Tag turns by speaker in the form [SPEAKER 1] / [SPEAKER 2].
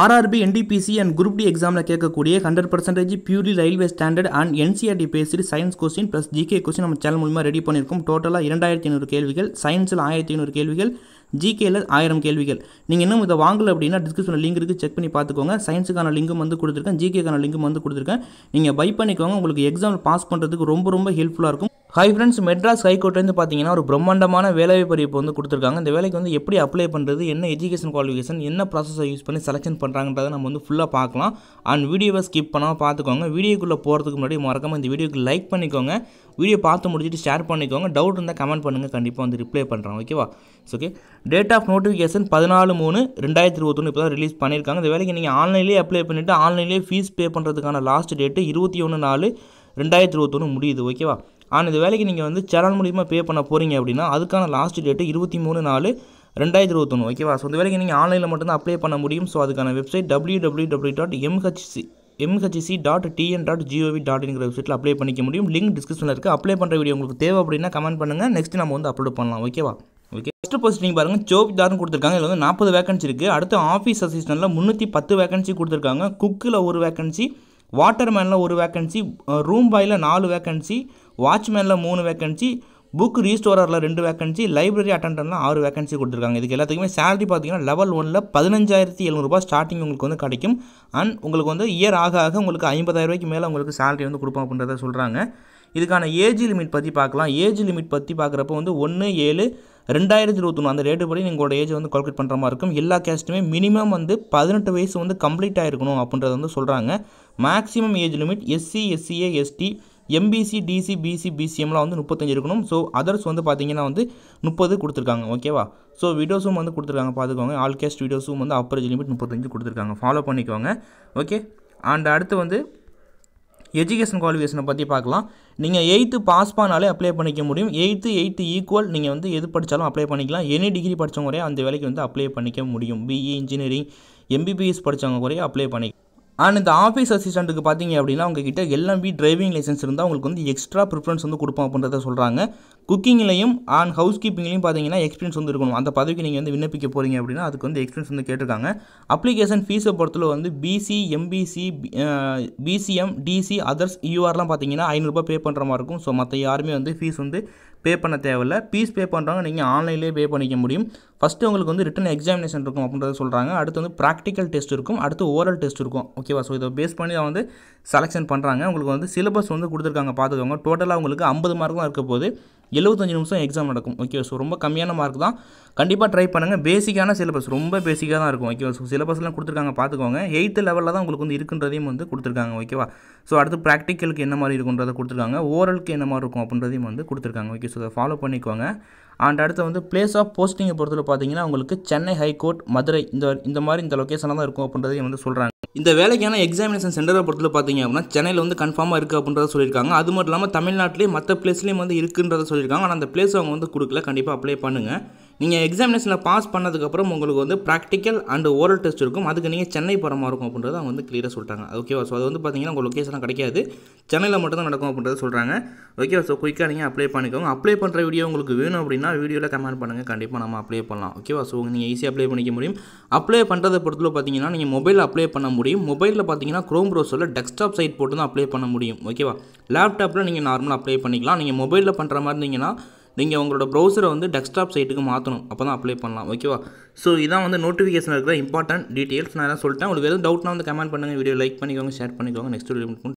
[SPEAKER 1] RRB NTPC and group D எக்ஸாமில் கேட்கக்கூடிய hundred percentage purely railway standard and NCERT based science question plus GK question நம்ம channel மூலமாக ready பண்ணியிருக்கோம் டோட்டலாக இரண்டாயிரத்தி ஐநூறு கேள்விகள் சயின்ஸில் ஆயிரத்தி ஐநூறு கேள்விகள் ஜிகேயில் ஆயிரம் கேள்விகள் நீங்கள் இன்னும் இதை வாங்கலை அப்படின்னா டிஸ்கிரிப்ஷனில் லிங்க் இருக்குது செக் பண்ணி பார்த்துக்கோங்க சயின்ஸுக்கான லிங்கும் வந்து கொடுத்துருக்கேன் ஜிகேக்கான லிங்கும் வந்து கொடுத்துருக்கேன் நீங்கள் பை பண்ணிக்கோங்க உங்களுக்கு எக்ஸாம் பாஸ் பண்ணுறதுக்கு ரொம்ப ரொம்ப ஹெல்ப்ஃபுல்லாக இருக்கும் ஹை ஃப்ரெண்ட்ஸ் மெட்ராஸ் வந்து பார்த்தீங்கன்னா ஒரு பிரம்மாண்டமான வேலைவாய்ப்பு அறிவிப்பு வந்து கொடுத்துருக்காங்க இந்த வேலைக்கு வந்து எப்படி அப்ளை பண்ணுறது என்ன எஜுகேஷன் குவாலிஃபிகேஷன் என்ன ப்ராசஸை யூஸ் பண்ணி செலெக்ஷன் பண்ணுறாங்கன்றதை நம்ம வந்து ஃபுல்லாக பார்க்கலாம் அண்ட் வீடியோவை ஸ்கிப் பண்ணாமல் பார்த்துக்கோங்க வீடியோக்குள்ளே போகிறதுக்கு முன்னாடி மறக்காமல் இந்த வீடியோக்கு லைக் பண்ணிக்கோங்க வீடியோ பார்த்து முடிச்சுட்டு ஷேர் பண்ணிக்கோங்க டவுட் இருந்தால் கமெண்ட் பண்ணுங்கள் கண்டிப்பாக வந்து ரிப்ளை பண்ணுறாங்க ஓகேவா ஓகே டேட் ஆஃப் நோட்டிஃபிகேஷன் பதினாலு மூணு ரெண்டாயிரத்தி இருபத்தொன்று இப்போ தான் ரிலீஸ் பண்ணியிருக்காங்க இந்த வேலைக்கு நீங்கள் ஆன்லைன்லேயே அப்ளை பண்ணிவிட்டு ஆன்லைன்லேயே ஃபீஸ் பே பண்ணுறதுக்கான லாஸ்ட் டேட்டு இருபத்தி ஒன்று நாலு ரெண்டாயிரத்தி இருபத்தொன்று முடியுது ஓகேவா ஆனால் இந்த வேலைக்கு நீங்கள் வந்து சேனல் மூலியமாக பே பண்ண போகிறீங்க அப்படின்னா அதுக்கான லாஸ்ட் டேட்டு இருபத்தி மூணு நாலு ரெண்டாயிரத்தி இருபத்தொன்று ஓகேவா ஸோ இந்த வேலைக்கு நீங்கள் ஆன்லைனில் மட்டும்தான் அப்ளை பண்ண முடியும் ஸோ அதுக்கான website W W W dot MHC MHC dot TN dot GOV dot இன்கிற வெப்சைட்டில் அப்ளை பண்ணிக்க முடியும் லிங்க் டிஸ்கிரிப்ஷனில் இருக்குது அப்ளை பண்ணுற வீடியோ உங்களுக்கு தேவை அப்படின்னா கமெண்ட் பண்ணுங்கள் நெக்ஸ்ட் நம்ம வந்து அப்லோட் பண்ணலாம் ஓகேவா ஓகே ஃபஸ்ட்டு போஸ்டிங் பாருங்கள் ஜோப்தார்னு கொடுத்துருக்காங்க இதில் வந்து நாற்பது வேகன்சி இருக்குது அடுத்து ஆஃபீஸ் அசிஸ்டண்டில் முந்நூற்றி பத்து வேகன்சி கொடுத்துருக்காங்க குக்கில் ஒரு வேகன்சி வாட்டர்மேனில் ஒரு வேகன்சி ரூம் பாயில் நாலு வேகன்சி வாட்ச்மேனில் மூணு வேக்கன்சி புக் ரீஸ்டோரரில் ரெண்டு வேக்கன்சி லைப்ரரி அட்டண்டன்ட்லாம் ஆறு வேக்கன்சி கொடுத்துருக்காங்க இதுக்கு எல்லாத்துக்குமே சேலரி பார்த்தீங்கன்னா லெவல் ஒனில் பதினஞ்சாயிரத்தி எழுநூறுபா ஸ்டார்டிங் உங்களுக்கு வந்து கிடைக்கும் அண்ட் உங்களுக்கு வந்து இயர் ஆக ஆக உங்களுக்கு ஐம்பதாயிரரூபாய்க்கு மேலே உங்களுக்கு சேலரி வந்து கொடுப்போம் அப்படின்றத சொல்கிறாங்க இதுக்கான ஏஜ் லிமிட் பற்றி பார்க்கலாம் ஏஜ் லிமிட் பற்றி பார்க்குறப்ப வந்து ஒன்று ஏழு ரெண்டாயிரத்தி இருபத்தொன்று அந்த ரேட்டு படி உங்களோட ஏஜ் வந்து கால்குலேட் பண்ணுற மாதிரி இருக்கும் எல்லா கேஸ்ட்டுமே மினிமம் வந்து பதினெட்டு வயசு வந்து கம்ப்ளீட் ஆகிருக்கணும் அப்படின்றத வந்து சொல்கிறாங்க maximum age limit SC SCA ST MBC DC BC பிசிஎம்லாம் வந்து முப்பத்தஞ்சு இருக்கணும் ஸோ அதர்ஸ் வந்து பார்த்தீங்கன்னா வந்து முப்பது கொடுத்துருக்காங்க ஓகேவா ஸோ வீடியோஸும் வந்து கொடுத்துருக்காங்க பார்த்துக்கோங்க ஆல் கேஸ்ட் வீடியோஸும் வந்து அப்பரேஜ் லிமிட் முப்பத்தஞ்சு கொடுத்துருக்காங்க ஃபாலோ பண்ணிக்கோங்க ஓகே அண்ட் அடுத்து வந்து எஜுகேஷன் குவாலிஃபிகேஷனை பற்றி பார்க்கலாம் நீங்கள் எயித்து பாஸ் பண்ணாலே அப்ளை பண்ணிக்க முடியும் எயித்து எயித்து ஈக்குவல் நீங்கள் வந்து எது படித்தாலும் அப்ளை பண்ணிக்கலாம் எனி டிகிரி படித்தவங்க குறைய அந்த வேலைக்கு வந்து அப்ளை பண்ணிக்க முடியும் பிஇ இன்ஜினியரிங் எம்பிபிஎஸ் படித்தவங்க குறைய அப்ளை பண்ணி அண்ட் இந்த ஆஃபீஸ் அசிஸ்டண்ட்டுக்கு பார்த்தீங்க அப்படின்னா உங்ககிட்ட எல்லாமே டிரைவிங் லைசன்ஸ் இருந்தால் உங்களுக்கு வந்து எக்ஸ்ட்ரா ப்ரிஃபரன்ஸ் வந்து கொடுப்போம் அப்படின்றத சொல்கிறாங்க குக்கிங்லையும் அண்ட் ஹவுஸ் கீப்பிங்லையும் பார்த்தீங்கன்னா எக்ஸ்பீரியன்ஸ் வந்து இருக்கணும் அந்த பதவிக்கு நீங்கள் வந்து விண்ணப்பிக்க போகிறீங்க அப்படின்னா அதுக்கு வந்து எக்ஸ்பீரியன்ஸ் வந்து கேட்டிருக்காங்க அப்ளிகேஷன் ஃபீஸை பொறுத்தல வந்து BC MBC BCM DC others யூஆர்லாம் e பார்த்தீங்கன்னா ஐநூறுரூபா பே பண்ணுற மாதிரி இருக்கும் ஸோ மற்ற யாருமே வந்து ஃபீஸ் வந்து பே பண்ண தேவையில்ல ஃபீஸ் பே பண்ணுறாங்க நீங்கள் ஆன்லைன்லேயே பே பண்ணிக்க முடியும் ஃபஸ்ட்டு உங்களுக்கு வந்து ரிட்டன் எக்ஸாமினேஷன் இருக்கும் அப்படின்றத சொல்கிறாங்க அடுத்து வந்து ப்ராக்டிக்கல் டெஸ்ட் இருக்கும் அடுத்து ஓரல் டெஸ்ட் இருக்கும் ஓகேவா ஸோ இதை பேஸ் பண்ணி தான் வந்து செலெக்ஷன் பண்ணுறாங்க உங்களுக்கு வந்து சிலபஸ் வந்து கொடுத்துருக்காங்க பார்த்துக்கோங்க டோட்டலாக உங்களுக்கு ஐம்பது மார்க்கும் இருக்க போது எழுபத்தஞ்சு நிமிஷம் எக்ஸாம் நடக்கும் ஓகே ஸோ ரொம்ப கம்மியான மார்க் தான் கண்டிப்பாக ட்ரை பண்ணுங்கள் பேசிக்கான சிலபஸ் ரொம்ப பேசிக்காக தான் இருக்கும் ஓகேவா ஸோ சிலபஸ்லாம் கொடுத்துருக்காங்க பார்த்துக்கோங்க எயித்து லெவலில் தான் உங்களுக்கு வந்து இருக்குன்றதையும் வந்து கொடுத்துருக்காங்க ஓகேவா ஸோ அடுத்து ப்ராக்டிக்கலுக்கு என்ன மாதிரி இருக்குன்றதை கொடுத்துருக்காங்க ஓரலுக்கு என்ன மாதிரி இருக்கும் அப்படின்றதையும் வந்து கொடுத்துருக்காங்க ஓகே ஸோ அதை ஃபாலோ பண்ணிக்கோங்க அண்ட் அடுத்து வந்து பிளேஸ் ஆஃப் போஸ்டிங்கை பொறுத்தவரை பார்த்தீங்கன்னா உங்களுக்கு சென்னை ஹைகோர்ட் மதுரை இந்த இந்த மாதிரி இந்த லொக்கேஷனில் தான் இருக்கும் அப்படின்றதையும் வந்து சொல்கிறாங்க இந்த வேலைக்கான எக்ஸாமினேஷன் சென்டரை பொறுத்தவரை பார்த்தீங்க அப்படின்னா சென்னையில் வந்து கன்ஃபார்மாக இருக்குது அப்படின்றத சொல்லியிருக்காங்க அது மட்டும் இல்லாமல் தமிழ்நாட்டிலேயே மற்ற பிளேஸ்லேயும் வந்து இருக்குன்றதை சொல்லியிருக்காங்க ஆனால் அந்த பிளேஸ் அவங்க வந்து கொடுக்கல கண்டிப்பாக அப்ளை பண்ணுங்கள் நீங்கள் எக்ஸாமினேஷனில் பாஸ் பண்ணதுக்கப்புறம் உங்களுக்கு வந்து ப்ராக்டிக்கல் அண்ட் ஓரல் டெஸ்ட் இருக்கும் அதுக்கு நீங்கள் சென்னை போகிற மாதிரி இருக்கும் அப்படின்றத அவங்க வந்து கிளியராக சொல்கிறாங்க ஓகேவா ஸோ அது வந்து பார்த்தீங்கன்னா உங்கள் லொக்கேஷன்லாம் கிடைக்காது சென்னையில் மட்டும் தான் நடக்கும் அப்படின்றத சொல்கிறாங்க ஓகேவா ஸோ குயிக்காக நீங்கள் அப்ளை பண்ணிக்கோங்க அப்ளை பண்ணுற வீடியோ உங்களுக்கு வேணும் அப்படின்னா வீடியோவில் கமெண்ட் பண்ணுங்கள் கண்டிப்பாக நம்ம அப்ளை பண்ணலாம் ஓகேவா ஸோ நீங்கள் ஈஸியாக அப்ளை பண்ணிக்க முடியும் அப்ளை பண்ணுறதை பொறுத்தவரை பார்த்தீங்கன்னா நீங்கள் மொபைலில் அப்ளை பண்ண முடியும் மொபைலில் பார்த்தீங்கன்னா க்ரோம் ப்ரௌசரில் டெஸ்க்டாப் சைட் போட்டு தான் அப்ளை பண்ண முடியும் ஓகேவா லேப்டாப்பில் நீங்கள் நார்மலாக அப்ளை பண்ணிக்கலாம் நீங்கள் மொபைலில் பண்ணுற மாதிரி இருந்தீங்கன்னா நீங்கள் உங்களோட ப்ரௌசரை வந்து டெஸ்க்டாப் சைட்டுக்கு மாற்றணும் அப்போ தான் அப்ளை பண்ணலாம் ஓகேவா ஸோ இதான் வந்து நோட்டிஃபிகேஷன் இருக்கிற இம்பார்ட்டன்ட் டீட்டெயில்ஸ் நான் எல்லாம் சொல்லிட்டேன் உங்களுக்கு எதுவும் டவுட்னா வந்து கமெண்ட் பண்ணுங்கள் வீடியோ லைக் பண்ணிக்கோங்க ஷேர் பண்ணிக்கோங்க நெக்ஸ்ட் வீடியோ